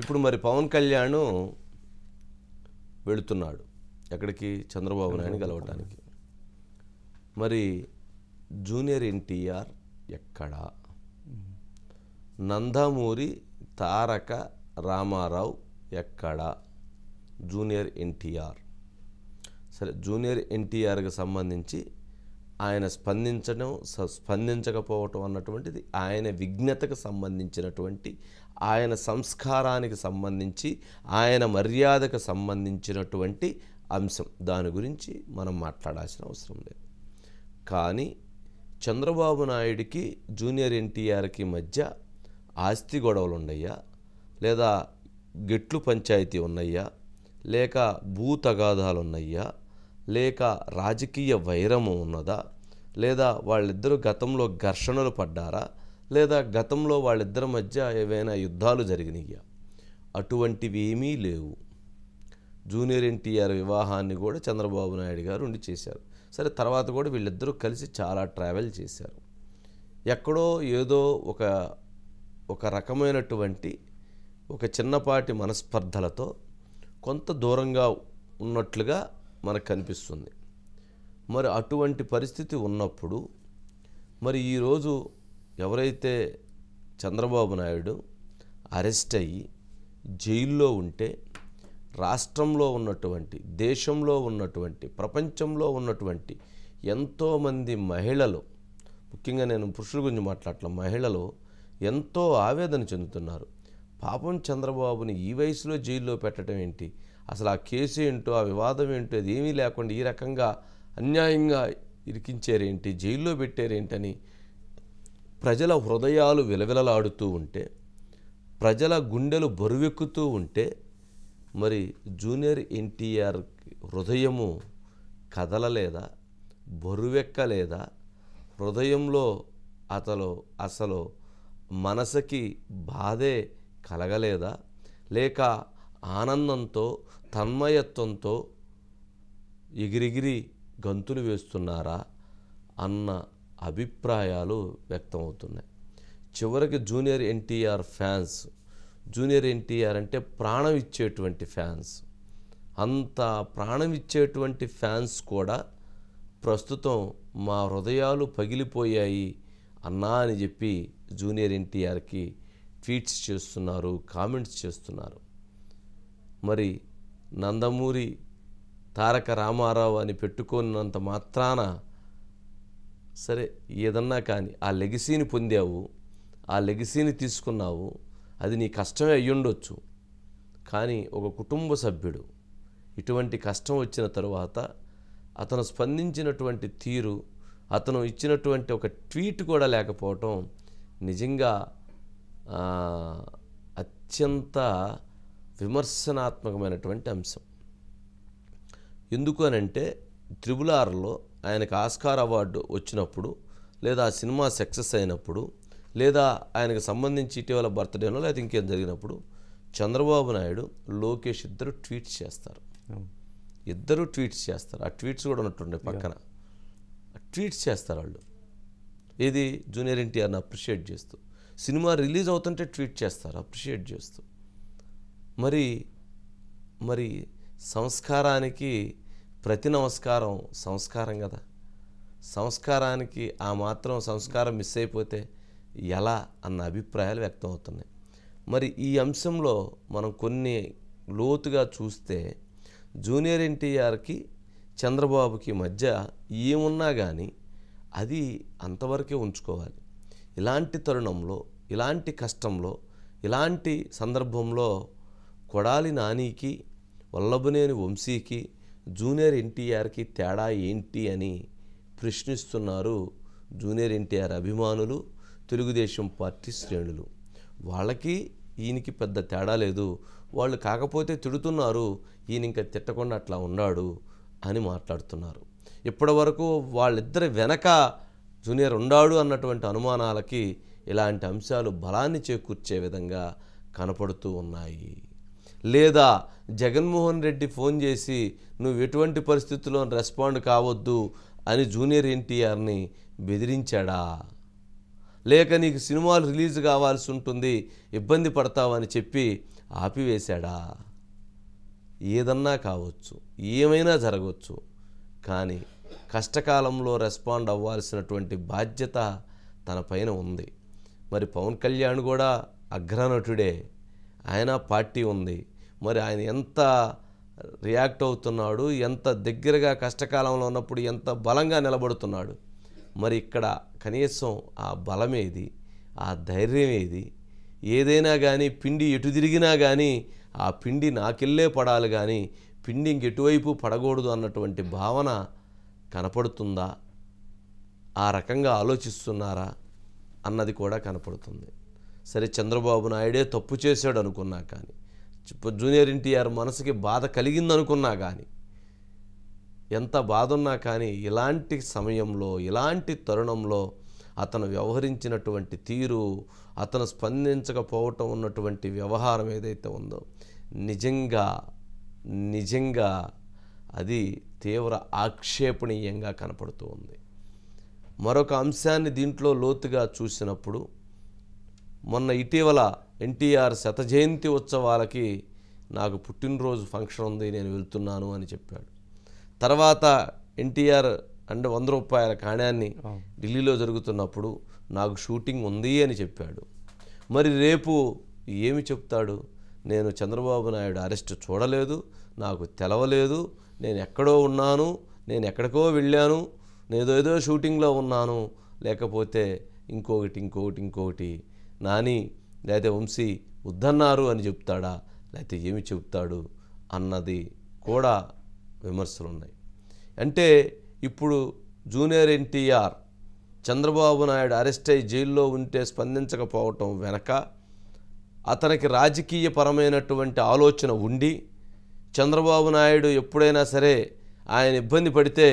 ఇప్పుడు మరి పవన్ కళ్యాణ్ వెళుతున్నాడు ఎక్కడికి చంద్రబాబు నాయుడు కలవటానికి మరి జూనియర్ ఎన్టీఆర్ ఎక్కడా నందమూరి తారక రామారావు ఎక్కడా జూనియర్ ఎన్టీఆర్ సరే జూనియర్ ఎన్టీఆర్కి సంబంధించి ఆయన స్పందించడం స్పందించకపోవటం అన్నటువంటిది ఆయన విఘ్నతకు సంబంధించినటువంటి ఆయన సంస్కారానికి సంబంధించి ఆయన మర్యాదకు సంబంధించినటువంటి అంశం దాని గురించి మనం మాట్లాడాల్సిన అవసరం లేదు కానీ చంద్రబాబు నాయుడికి జూనియర్ ఎన్టీఆర్కి మధ్య ఆస్తి గొడవలు ఉన్నాయా లేదా గెట్లు పంచాయతీ ఉన్నాయా లేక భూ తగాదాలు ఉన్నాయా లేక రాజకీయ వైరము ఉన్నదా లేదా వాళ్ళిద్దరూ గతంలో ఘర్షణలు పడ్డారా లేదా గతంలో వాళ్ళిద్దరి మధ్య ఏవైనా యుద్ధాలు జరిగినాయా అటువంటివి ఏమీ లేవు జూనియర్ ఎన్టీఆర్ వివాహాన్ని కూడా చంద్రబాబు నాయుడు గారు ఉండి చేశారు సరే తర్వాత కూడా వీళ్ళిద్దరూ కలిసి చాలా ట్రావెల్ చేశారు ఎక్కడో ఏదో ఒక ఒక రకమైనటువంటి ఒక చిన్నపాటి మనస్పర్ధలతో కొంత దూరంగా ఉన్నట్లుగా మనకు కనిపిస్తుంది మరి అటువంటి పరిస్థితి ఉన్నప్పుడు మరి ఈరోజు ఎవరైతే చంద్రబాబు నాయుడు అరెస్ట్ అయ్యి జైల్లో ఉంటే రాష్ట్రంలో ఉన్నటువంటి దేశంలో ఉన్నటువంటి ప్రపంచంలో ఉన్నటువంటి ఎంతోమంది మహిళలు ముఖ్యంగా నేను పురుషుల గురించి మాట్లాడటం మహిళలు ఎంతో ఆవేదన చెందుతున్నారు పాపం చంద్రబాబుని ఈ వయసులో జైల్లో పెట్టడం ఏంటి అసలు ఆ కేసు ఏంటో ఆ వివాదం ఏంటో అది ఏమీ లేకుండా ఈ రకంగా అన్యాయంగా ఇరికించారేంటి జైల్లో పెట్టారేంటని ప్రజల హృదయాలు విలవిలలాడుతూ ఉంటే ప్రజల గుండెలు బరువెక్కుతూ ఉంటే మరి జూనియర్ ఎన్టీఆర్ హృదయము కదలలేదా బరువెక్కలేదా హృదయంలో అతను అసలు మనసుకి బాధే కలగలేదా లేక ఆనందంతో తన్మయత్వంతో ఎగిరిగిరి గంతులు వేస్తున్నారా అన్న అభిప్రాయాలు వ్యక్తమవుతున్నాయి చివరికి junior NTR fans junior NTR అంటే ప్రాణం ఇచ్చేటువంటి ఫ్యాన్స్ అంత ప్రాణం ఇచ్చేటువంటి ఫ్యాన్స్ కూడా ప్రస్తుతం మా హృదయాలు పగిలిపోయాయి అన్నా అని చెప్పి జూనియర్ ఎన్టీఆర్కి ట్వీట్స్ చేస్తున్నారు కామెంట్స్ చేస్తున్నారు మరి నందమూరి తారక రామారావు అని పెట్టుకున్నంత మాత్రాన సరే ఏదన్నా కానీ ఆ లెగసీని పొందావు ఆ లెగసీని తీసుకున్నావు అది నీ కష్టమే అయ్యుండొచ్చు కానీ ఒక కుటుంబ సభ్యుడు ఇటువంటి కష్టం వచ్చిన తరువాత అతను స్పందించినటువంటి తీరు అతను ఇచ్చినటువంటి ఒక ట్వీట్ కూడా లేకపోవటం నిజంగా అత్యంత విమర్శనాత్మకమైనటువంటి అంశం ఎందుకు అని అంటే త్రిబుల్ ఆర్లో ఆయనకు ఆస్కార్ అవార్డు వచ్చినప్పుడు లేదా సినిమా సక్సెస్ అయినప్పుడు లేదా ఆయనకు సంబంధించి ఇటీవల బర్త్డేనో లేదా ఇంకేం జరిగినప్పుడు చంద్రబాబు నాయుడు లోకేష్ ఇద్దరు ట్వీట్స్ చేస్తారు ఇద్దరు ట్వీట్స్ చేస్తారు ఆ ట్వీట్స్ కూడా ఉన్నట్టుండే పక్కన ట్వీట్స్ చేస్తారు వాళ్ళు ఇది జూనియర్ ఎన్టీఆర్ని అప్రిషియేట్ చేస్తూ సినిమా రిలీజ్ అవుతుంటే ట్వీట్ చేస్తారు అప్రిషియేట్ చేస్తూ మరి మరి సంస్కారానికి ప్రతి నమస్కారం సంస్కారం కదా సంస్కారానికి ఆ మాత్రం సంస్కారం మిస్ అయిపోతే ఎలా అన్న అభిప్రాయాలు వ్యక్తం అవుతున్నాయి మరి ఈ అంశంలో మనం కొన్ని లోతుగా చూస్తే జూనియర్ ఎన్టీఆర్కి చంద్రబాబుకి మధ్య ఏమున్నా కానీ అది అంతవరకే ఉంచుకోవాలి ఇలాంటి తరుణంలో ఇలాంటి కష్టంలో ఇలాంటి సందర్భంలో కొడాలి నానికి వల్లభనేని వంశీకి జూనియర్ ఎన్టీఆర్కి తేడా ఏంటి అని ప్రశ్నిస్తున్నారు జూనియర్ ఎన్టీఆర్ అభిమానులు తెలుగుదేశం పార్టీ శ్రేణులు వాళ్ళకి ఈయనకి పెద్ద తేడా లేదు వాళ్ళు కాకపోతే తిడుతున్నారు ఈయన ఇంకా తిట్టకుండా అట్లా ఉన్నాడు అని మాట్లాడుతున్నారు ఇప్పటి వరకు వాళ్ళిద్దరి వెనక జూనియర్ ఉండాడు అన్నటువంటి అనుమానాలకి ఇలాంటి అంశాలు బలాన్ని చేకూర్చే విధంగా కనపడుతూ ఉన్నాయి లేదా జగన్మోహన్ రెడ్డి ఫోన్ చేసి నువ్వు ఎటువంటి పరిస్థితుల్లో రెస్పాండ్ కావద్దు అని జూనియర్ ఎన్టీఆర్ని బెదిరించాడా లేక నీకు సినిమాలు రిలీజ్ కావాల్సి ఉంటుంది ఇబ్బంది పడతావని చెప్పి ఆపివేశాడా ఏదన్నా కావచ్చు ఏమైనా జరగవచ్చు కానీ కష్టకాలంలో రెస్పాండ్ అవ్వాల్సినటువంటి బాధ్యత తన పైన ఉంది మరి పవన్ కళ్యాణ్ కూడా అగ్రనటుడే ఆయన పార్టీ ఉంది మరి ఆయన ఎంత రియాక్ట్ అవుతున్నాడు ఎంత దగ్గరగా కష్టకాలంలో ఉన్నప్పుడు ఎంత బలంగా నిలబడుతున్నాడు మరి ఇక్కడ కనీసం ఆ బలమేది ఆ ధైర్యం ఏది ఏదైనా కానీ పిండి ఎటు తిరిగినా కానీ ఆ పిండి నాకెళ్ళే పడాలి కానీ పిండి ఇంకెటువైపు పడకూడదు అన్నటువంటి భావన కనపడుతుందా ఆ రకంగా ఆలోచిస్తున్నారా అన్నది కూడా కనపడుతుంది సరే చంద్రబాబు నాయుడే తప్పు చేశాడు అనుకున్నా కానీ జూనియర్ ఎన్టీఆర్ మనసుకి బాధ కలిగిందనుకున్నా కానీ ఎంత బాధ ఉన్నా కానీ ఇలాంటి సమయంలో ఇలాంటి తరుణంలో అతను వ్యవహరించినటువంటి తీరు అతను స్పందించకపోవటం ఉన్నటువంటి వ్యవహారం ఏదైతే ఉందో నిజంగా నిజంగా అది తీవ్ర ఆక్షేపణీయంగా కనపడుతూ ఉంది మరొక అంశాన్ని దీంట్లో లోతుగా చూసినప్పుడు మొన్న ఇటీవల ఎన్టీఆర్ శత జయంతి ఉత్సవాలకి నాకు పుట్టినరోజు ఫంక్షన్ ఉంది నేను వెళ్తున్నాను అని చెప్పాడు తర్వాత ఎన్టీఆర్ అంటే వంద రూపాయల కాణ్యాన్ని ఢిల్లీలో జరుగుతున్నప్పుడు నాకు షూటింగ్ ఉంది అని చెప్పాడు మరి రేపు ఏమి చెప్తాడు నేను చంద్రబాబు నాయుడు అరెస్ట్ చూడలేదు నాకు తెలవలేదు నేను ఎక్కడో ఉన్నాను నేను ఎక్కడికో వెళ్ళాను నేదో ఏదో షూటింగ్లో ఉన్నాను లేకపోతే ఇంకొకటి ఇంకొకటి ఇంకొకటి నాని లేకపోతే వంశీ వద్దన్నారు అని చెప్తాడా లేకపోతే ఏమి చెప్తాడు అన్నది కూడా విమర్శలు ఉన్నాయి అంటే ఇప్పుడు జూనియర్ ఎన్టీఆర్ చంద్రబాబు నాయుడు అరెస్ట్ అయ్యి జైల్లో ఉంటే స్పందించకపోవటం వెనక అతనికి రాజకీయపరమైనటువంటి ఆలోచన ఉండి చంద్రబాబు నాయుడు ఎప్పుడైనా సరే ఆయన ఇబ్బంది పడితే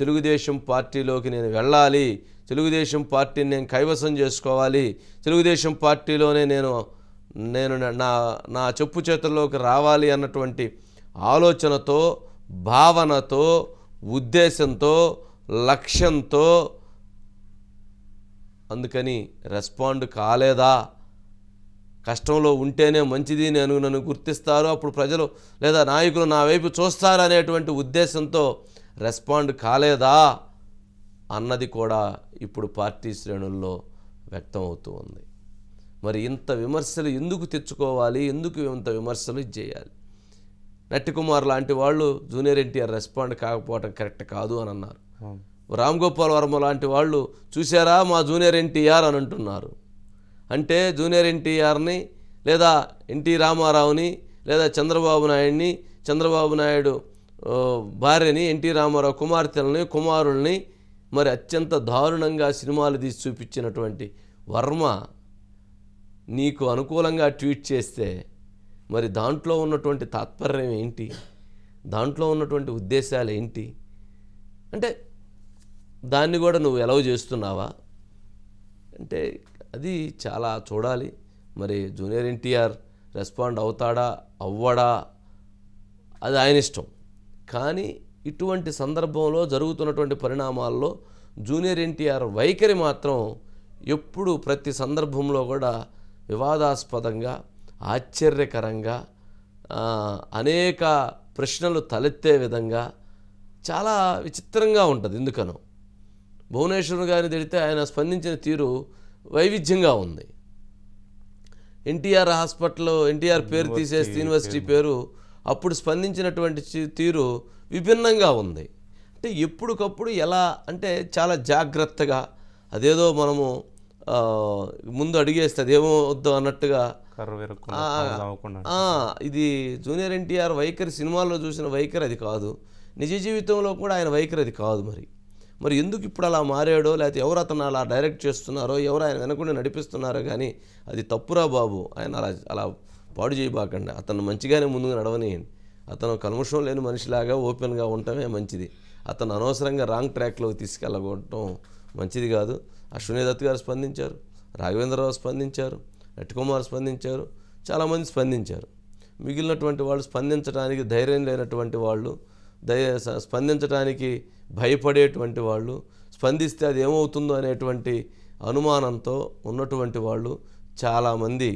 తెలుగుదేశం పార్టీలోకి నేను వెళ్ళాలి తెలుగుదేశం పార్టీని నేను కైవసం చేసుకోవాలి తెలుగుదేశం పార్టీలోనే నేను నేను నా నా చెప్పు చేతుల్లోకి రావాలి అన్నటువంటి ఆలోచనతో భావనతో ఉద్దేశంతో లక్ష్యంతో అందుకని రెస్పాండ్ కాలేదా కష్టంలో ఉంటేనే మంచిది నేను నన్ను గుర్తిస్తారు అప్పుడు ప్రజలు లేదా నాయకులు నా వైపు చూస్తారనేటువంటి ఉద్దేశంతో రెస్పాండ్ కాలేదా అన్నది కూడా ఇప్పుడు పార్టీ శ్రేణుల్లో వ్యక్తం అవుతూ ఉంది మరి ఇంత విమర్శలు ఎందుకు తెచ్చుకోవాలి ఎందుకు ఇంత విమర్శలు చేయాలి నట్టికుమార్ లాంటి వాళ్ళు జూనియర్ ఎన్టీఆర్ రెస్పాండ్ కాకపోవడం కరెక్ట్ కాదు అని అన్నారు రామ్ గోపాల్ వర్మ లాంటి వాళ్ళు చూసారా మా జూనియర్ ఎన్టీఆర్ అని అంటున్నారు అంటే జూనియర్ ఎన్టీఆర్ని లేదా ఎన్టీ రామారావుని లేదా చంద్రబాబు నాయుడిని చంద్రబాబు నాయుడు భార్యని ఎన్టీ రామారావు కుమార్తెలని కుమారుల్ని మరి అత్యంత దారుణంగా సినిమాలు తీసి చూపించినటువంటి వర్మ నీకు అనుకూలంగా ట్వీట్ చేస్తే మరి దాంట్లో ఉన్నటువంటి తాత్పర్యం ఏంటి దాంట్లో ఉన్నటువంటి ఉద్దేశాలు ఏంటి అంటే దాన్ని కూడా నువ్వు ఎలవ్ చేస్తున్నావా అంటే అది చాలా చూడాలి మరి జూనియర్ ఎన్టీఆర్ రెస్పాండ్ అవుతాడా అవ్వడా అది ఆయన ఇష్టం కానీ ఇటువంటి సందర్భంలో జరుగుతున్నటువంటి పరిణామాల్లో జూనియర్ ఎన్టీఆర్ వైఖరి మాత్రం ఎప్పుడు ప్రతి సందర్భంలో కూడా వివాదాస్పదంగా ఆశ్చర్యకరంగా అనేక ప్రశ్నలు తలెత్తే విధంగా చాలా విచిత్రంగా ఉంటుంది ఎందుకనో భువనేశ్వర్ గారిని తిడితే ఆయన స్పందించిన తీరు వైవిధ్యంగా ఉంది ఎన్టీఆర్ హాస్పిటల్ ఎన్టీఆర్ పేరు తీసేసి యూనివర్సిటీ పేరు అప్పుడు స్పందించినటువంటి తీరు విభిన్నంగా ఉంది అంటే ఎప్పటికప్పుడు ఎలా అంటే చాలా జాగ్రత్తగా అదేదో మనము ముందు అడిగేస్తే వద్దు అన్నట్టుగా ఇది జూనియర్ ఎన్టీఆర్ వైఖరి సినిమాల్లో చూసిన వైఖరి అది కాదు నిజ జీవితంలో కూడా ఆయన వైఖరి అది కాదు మరి మరి ఎందుకు ఇప్పుడు అలా మారాడో లేకపోతే ఎవరు అతను అలా డైరెక్ట్ చేస్తున్నారో ఎవరు ఆయన వెనకుండా నడిపిస్తున్నారో కానీ అది తప్పురా బాబు ఆయన అలా అలా పాడు చేయబాకండి అతను మంచిగానే ముందుగా నడవనియండి అతను కల్మషం లేని మనిషిలాగా ఓపెన్గా ఉండటమే మంచిది అతను అనవసరంగా రాంగ్ ట్రాక్లోకి తీసుకెళ్ళగొట్టడం మంచిది కాదు అశ్వినీ దత్ గారు స్పందించారు రాఘవేంద్రరావు స్పందించారు కుమార్ స్పందించారు చాలామంది స్పందించారు మిగిలినటువంటి వాళ్ళు స్పందించడానికి ధైర్యం లేనటువంటి వాళ్ళు దయ స్పందించడానికి భయపడేటువంటి వాళ్ళు స్పందిస్తే అది ఏమవుతుందో అనేటువంటి అనుమానంతో ఉన్నటువంటి వాళ్ళు చాలామంది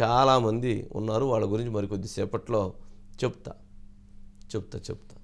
చాలామంది ఉన్నారు వాళ్ళ గురించి మరికొద్దిసేపట్లో चुपता चुपता चुप